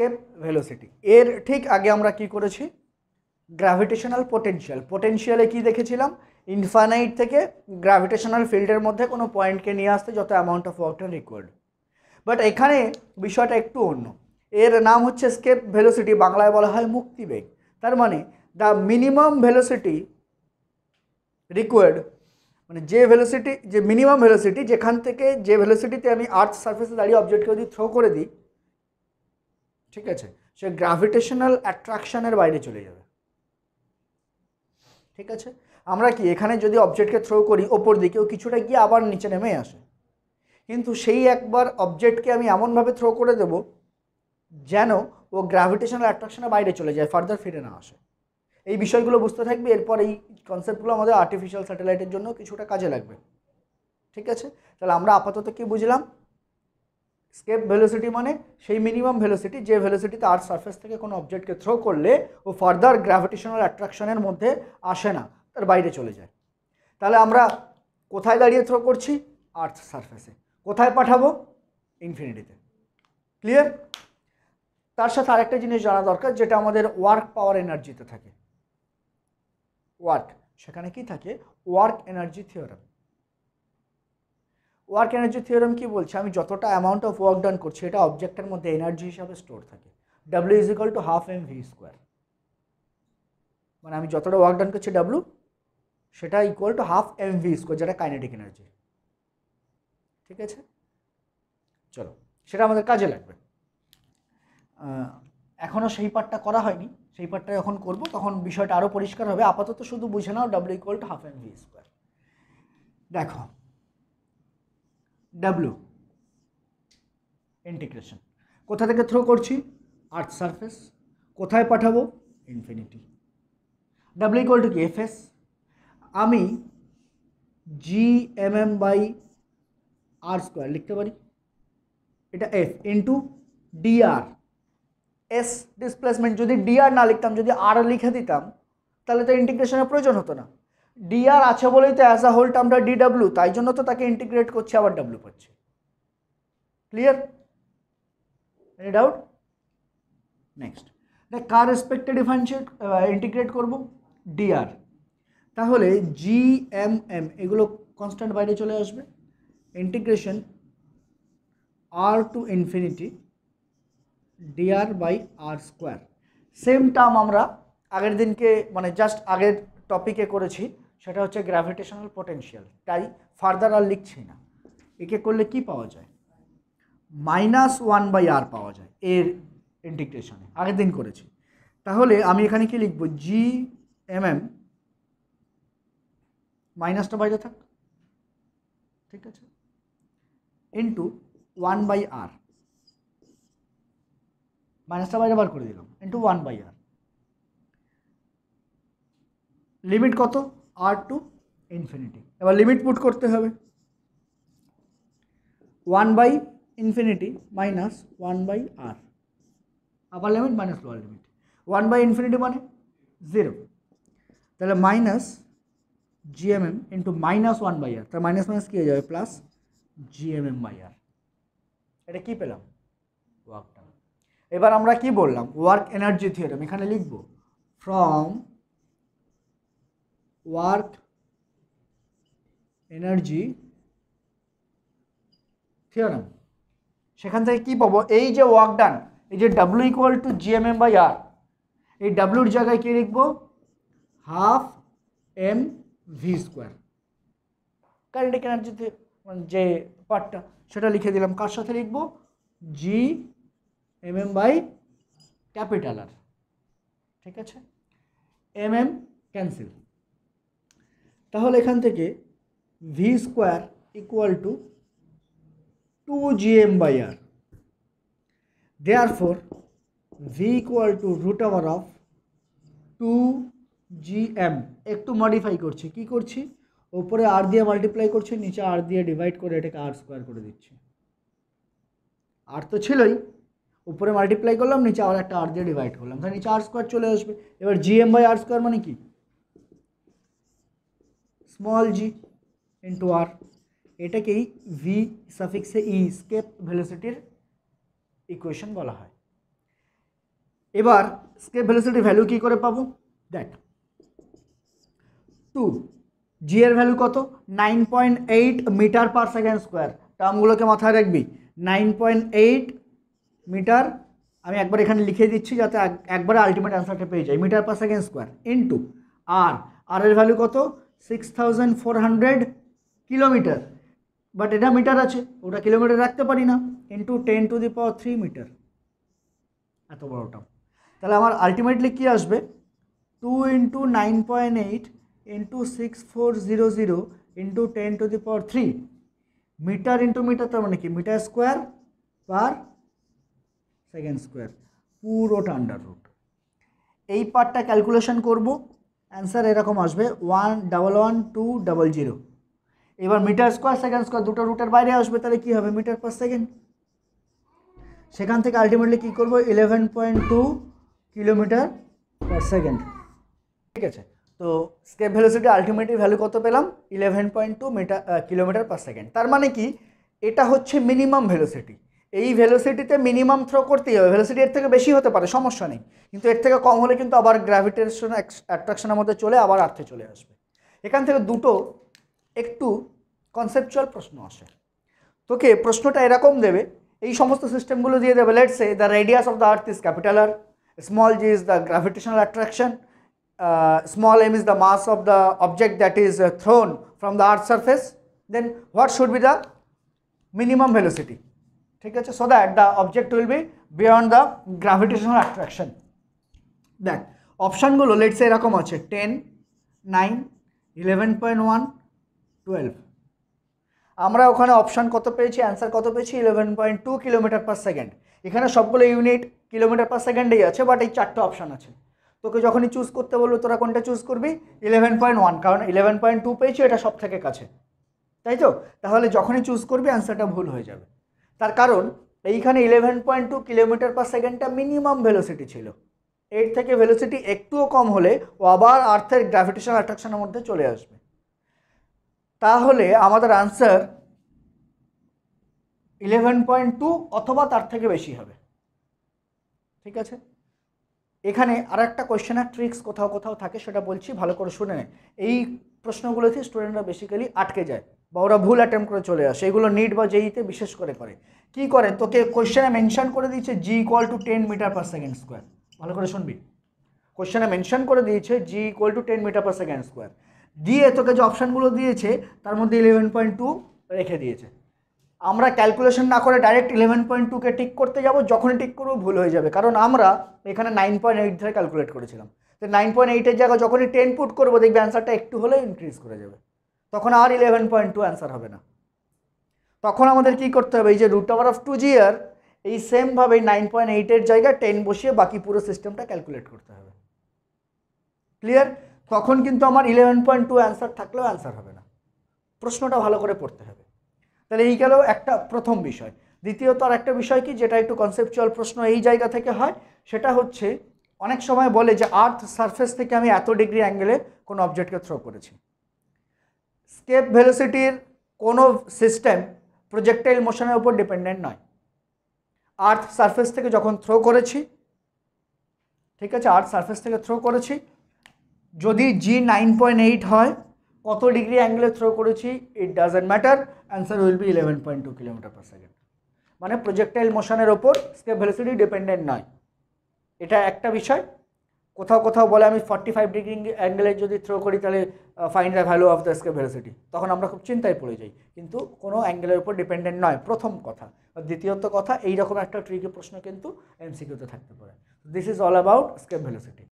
escape velocity এর ঠিক আগে আমরা কি করেছি গ্র্যাভিটেশনাল পোটেনশিয়াল পোটেনশিয়ালে কি দেখেছিলাম ইনফানাইট থেকে গ্র্যাভিটেশনাল ফিল্ডের মধ্যে কোনো পয়েন্টকে নিয়ে আসতে যত অ্যামাউন্ট অফ ওয়ার্কটা রিকোয়ার্ড বাট এখানে বিষয়টা একটু অন্য এর নাম হচ্ছে স্কেপ ভেলোসিটি বাংলায় বলা হয় মুক্তিবেগ তার মানে দ্য মিনিমাম ভেলোসিটি রিকোয়ার্ড মানে যে ভেলোসিটি যে মিনিমাম ভেলোসিটি যেখান থেকে যে ভেলোসিটিতে আমি আর্থ সার্ফেসে দাঁড়িয়ে অবজেক্টকে যদি থ্রো করে দিই ঠিক আছে সে গ্র্যাভিটেশনাল অ্যাট্রাকশানের বাইরে চলে যাবে ঠিক আছে আমরা কি এখানে যদি অবজেক্টকে থ্রো করি ওপর দিকে ও কিছুটা গিয়ে আবার নিচে নেমে আসে কিন্তু সেই একবার অবজেক্টকে আমি এমনভাবে থ্রো করে দেব যেন ও গ্র্যাভিটেশনাল অ্যাট্রাকশনের বাইরে চলে যায় ফার্দার ফিরে না আসে এই বিষয়গুলো বুঝতে থাকবে এরপর এই কনসেপ্টগুলো আমাদের আর্টিফিশিয়াল স্যাটেলাইটের জন্য কিছুটা কাজে লাগবে ঠিক আছে তাহলে আমরা আপাতত কি বুঝলাম স্কেপ ভেলোসিটি মানে সেই মিনিমাম ভেলোসিটি যে ভেলোসিটিতে আর সারফেস থেকে কোনো অবজেক্টকে থ্রো করলে ও ফার্দার গ্র্যাভিটেশনাল অ্যাট্রাকশনের মধ্যে আসে না তার বাইরে চলে যায় তাহলে আমরা কোথায় দাঁড়িয়ে থ্রো করছি আর্থ সারফেসে কোথায় পাঠাবো ইনফিনিটিতে ক্লিয়ার তার সাথে আরেকটা জিনিস জানা দরকার যেটা আমাদের ওয়ার্ক পাওয়ার এনার্জিতে থাকে ওয়ার্ক সেখানে কি থাকে work energy theorem work energy theorem কি বলছে আমি যতটা অ্যামাউন্ট অফ ওয়ার্ক ডান করছি এটা অবজেক্টের মধ্যে এনার্জি হিসাবে স্টোর থাকে W is equal to half M V square মানে আমি যতটা ওয়ার্ক ডান করছি ডাব্লু সেটা equal to half M V square যেটা কাইনেটিক এনার্জি ঠিক আছে চলো সেটা আমাদের কাজে লাগবে এখনও সেই পার্টটা করা হয়নি সেই পার্টটা যখন করব তখন বিষয়টা আরও পরিষ্কার হবে আপাতত শুধু বুঝে নাও W equal to half M V square দেখো ডাব্লু ইন্টিগ্রেশন কোথা থেকে থ্রো করছি আর্থ সারফেস কোথায় পাঠাবো ইনফিনিটি ডাব্লিউ ইকুয়াল টু কি এফ এস আমি G M M by R square লিখতে পারি এটা F into DR S displacement যদি ডিআর না লিখতাম যদি আর লিখে দিতাম তাহলে তো ইন্টিগ্রেশনের প্রয়োজন হতো না ডিআর আছে বলেই তো অ্যাজ আ হোল টার্মটা ডিডাব্লিউ তাই জন্য তো তাকে ইন্টিগ্রেট করছে আবার ডাব্লিউ পাচ্ছে ক্লিয়ার এনি ডাউট নেক্সট দেখ কার রেসপেক্টে ডিফারেন্সিয়েট ইন্টিগ্রেট করব ডিআর তাহলে জি এম এম এগুলো কনস্ট্যান্ট বাইরে চলে আসবে integration R to infinity DR by R square same term আমরা আগের দিনকে মানে জাস্ট আগের টপিকে করেছি সেটা হচ্ছে গ্র্যাভিটেশনাল পোটেন্সিয়াল তাই ফার্দার আর লিখছি না একে করলে কি পাওয়া যায় মাইনাস ওয়ান বাই আর পাওয়া যায় এর ইন্টিগ্রেশনে আগের দিন করেছি তাহলে আমি এখানে কি লিখব জি এম এম মাইনাসটা বাইরে থাক ঠিক আছে ইন্টু ওয়ান বাই আর মাইনাসটা বাইরে বার করে দিলাম into one by R limit কত আর টু ইনফিনিটি এবার লিমিট পুট করতে হবে one by infinity minus one by R upper limit minus lower limit one by infinity মানে জিরো তাহলে minus GMM into minus one by R তাহলে minus minus কী হয়ে যাবে plus GMm by আর এটা কী পেলাম ওয়ার্কটা এবার আমরা কি বললাম ওয়ার্ক এনার্জি থিওরেম এখানে লিখব ফ্রম work এনার্জি থিওরাম সেখান থেকে কি পাবো এই যে ওয়ার্ক ডান এই যে W equal to GM M by R এই ডাব্লুর জায়গায় কী লিখবো half M V square current এনার্জিতে যে পার্টটা সেটা লিখে দিলাম কার সাথে লিখবো G M M by capital R ঠিক আছে এম এম ক্যান্সেল তাহলে এখান থেকে V square equal to two G M by R therefore V equal to root over of two G M একটু মডিফাই করছি কি করছি ওপরে আর দিয়ে মাল্টিপ্লাই করছি নিচে আর দিয়ে ডিভাইড করে এটাকে আর স্কোয়ার করে দিচ্ছি আর তো ছিলই উপরে মাল্টিপ্লাই করলাম নিচে আবার একটা আর দিয়ে ডিভাইড করলাম তাহলে নিচে আর স্কোয়ার চলে আসবে এবার G M by R square মানে কি স্মল জি ইন্টু আর এটাকেই ভি সাফিক্সে ই স্কেপ ভেলোসিটির ইকুয়েশন বলা হয় এবার স্কেপ ভেলোসিটির ভ্যালু কী করে পাবো দেখ টু জি এর ভ্যালু কত nine point eight metre per second square টার্মগুলোকে মাথায় রাখবি নাইন পয়েন্ট এইট মিটার আমি একবার এখানে লিখে দিচ্ছি যাতে একবারে আলটিমেট অ্যান্সারটা পেয়ে যাই metre per second square into R আর এর ভ্যালু কত six thousand four hundred kilometre but এটা মিটার আছে ওটা কিলোমিটার রাখতে পারি না into ten to the power three metre এত বড়টা তাহলে আমার আলটিমেটলি কী আসবে two into nine point eight into six four zero zero into ten to the power three metre into metre তার মানে কি metre square per second square পুরোটা আন্ডার রুট এই পার্টটা ক্যালকুলেশন করব অ্যান্সার এরকম আসবে one double one two double zero এবার মিটার স্কোয়ার সেকেন্ড স্কোয়ার দুটো রুটের বাইরে আসবে তাহলে কী হবে মিটার পার সেকেন্ড সেখান থেকে আলটিমেটলি কী করবো eleven point two kilometre per second ঠিক আছে তো স্কেপ ভ্যালোসিটি আলটিমেটলি ভ্যালু কত পেলাম eleven point two metre kilometre per second তার মানে কি এটা হচ্ছে মিনিমাম ভ্যালুসিটি এই ভেলোসিটিতে মিনিমাম থ্রো করতেই হবে ভেলোসিটি এর থেকে বেশি হতে পারে সমস্যা নেই কিন্তু এর থেকে কম হলে কিন্তু আবার গ্র্যাভিটেশন অ্যাট্রাকশনের মধ্যে চলে আবার আর্থে চলে আসবে এখান থেকে দুটো একটু কনসেপচুয়াল প্রশ্ন আসে তোকে প্রশ্নটা এরকম দেবে এই সমস্ত সিস্টেমগুলো দিয়ে দেবে let's a the radius of the earth is capital R small G is the gravitational attraction small M is the mass of the object that is thrown from the earth surface then what should be the minimum velocity ঠিক আছে so that the object will be beyond the gravitational attraction দেখ অপশানগুলো লেটসে এরকম আছে ten nine eleven point one twelve আমরা ওখানে option কত পেয়েছি অ্যান্সার কত পেয়েছি eleven point two kilometre per second এখানে সবগুলো ইউনিট কিলোমিটার পার সেকেন্ডেই আছে বাট এই চারটে অপশান আছে তোকে যখনই চুজ করতে বলবো তোরা কোনটা চুজ করবি ইলেভেন পয়েন্ট ওয়ান কারণ ইলেভেন পয়েন্ট টু পেয়েছি এটা সব থেকে কাছে তাই তো তাহলে যখনই চুজ করবি অ্যান্সারটা ভুল হয়ে যাবে তার কারণ এইখানে eleven point two kilometre per সেকেন্ডটা মিনিমাম ভেলোসিটি ছিল এর থেকে ভেলোসিটি একটুও কম হলে ও আবার আর্থের গ্র্যাভিটেশন অ্যাট্রাকশনের মধ্যে চলে আসবে তাহলে আমাদের আনসার ইলেভেন পয়েন্ট টু অথবা তার থেকে বেশি হবে ঠিক আছে এখানে আর একটা কোয়েশ্চেনের ট্রিক্স কোথাও কোথাও থাকে সেটা বলছি ভালো করে শুনে নেয় এই প্রশ্নগুলোতে স্টুডেন্টরা বেসিক্যালি আটকে যায় বা ওরা ভুল অ্যাটেম্প করে চলে আসে এগুলো নিট বা জেইতে বিশেষ করে করে কি করে তোকে কোয়েশ্চেনে মেনশন করে দিয়েছে G equal to ten metre per second square ভালো করে শুনবি কোয়েশ্চানে মেনশন করে দিয়েছে G equal to ten metre per second square দিয়ে তোকে যে অপশানগুলো দিয়েছে তার মধ্যে ইলেভেন পয়েন্ট টু রেখে দিয়েছে আমরা ক্যালকুলেশন না করে ডাইরেক্ট ইলেভেন পয়েন্ট টুকে টিক করতে যাব যখনই টিক করবো ভুল হয়ে যাবে কারণ আমরা এখানে নাইন পয়েন্ট এইট ধরে ক্যালকুলেট করেছিলাম তো নাইন পয়েন্ট এইটের জায়গায় যখনই টেন পুট করবো দেখবি অ্যান্সারটা একটু হলে ইনক্রিজ করে যাবে তখন আর ইলেভেন পয়েন্ট টু অ্যান্সার হবে না তখন আমাদের কি করতে হবে এই যে রুট আওয়ার অফ টু জিয়ার এই সেমভাবে নাইন পয়েন্ট এইটের জায়গায় টেন বসিয়ে বাকি পুরো সিস্টেমটা ক্যালকুলেট করতে হবে ক্লিয়ার তখন কিন্তু আমার ইলেভেন পয়েন্ট টু অ্যান্সার থাকলেও অ্যান্সার হবে না প্রশ্নটা ভালো করে পড়তে হবে তাহলে এই গেলেও একটা প্রথম বিষয় দ্বিতীয়ত আর একটা বিষয় কি যেটা একটু কনসেপচুয়াল প্রশ্ন এই জায়গা থেকে হয় সেটা হচ্ছে অনেক সময় বলে যে আর্থ সারফেস থেকে আমি এত ডিগ্রি অ্যাঙ্গেলে কোনো অবজেক্টকে থ্রো করেছি স্কেপ ভেলোসিটির কোনো সিস্টেম প্রজেক্টাইল মোশনের উপর ডিপেন্ডেন্ট নয় আর্থ সারফেস থেকে যখন থ্রো করেছি ঠিক আছে আর্থ সারফেস থেকে থ্রো করেছি যদি জি নাইন পয়েন্ট এইট হয় কত ডিগ্রি অ্যাঙ্গেলে থ্রো করেছি it doesn't matter answer will be eleven point two kilometre per second মানে প্রজেক্টাইল মোশনের ওপর স্কেপ ভেলোসিটি ডিপেন্ডেন্ট নয় এটা একটা বিষয় কোথাও কোথাও বলে আমি ফর্টি ফাইভ ডিগ্রি অ্যাঙ্গেলে যদি থ্রো করি তাহলে fine the value of the escape velocity তখন আমরা খুব চিন্তায় পড়ে যাই কিন্তু কোনো অ্যাঙ্গেলের উপর ডিপেন্ডেন্ট নয় প্রথম কথা দ্বিতীয়ত কথা এইরকম একটা ট্রিকি প্রশ্ন কিন্তু এমসিকিউতে থাকতে পারে this is all about escape velocity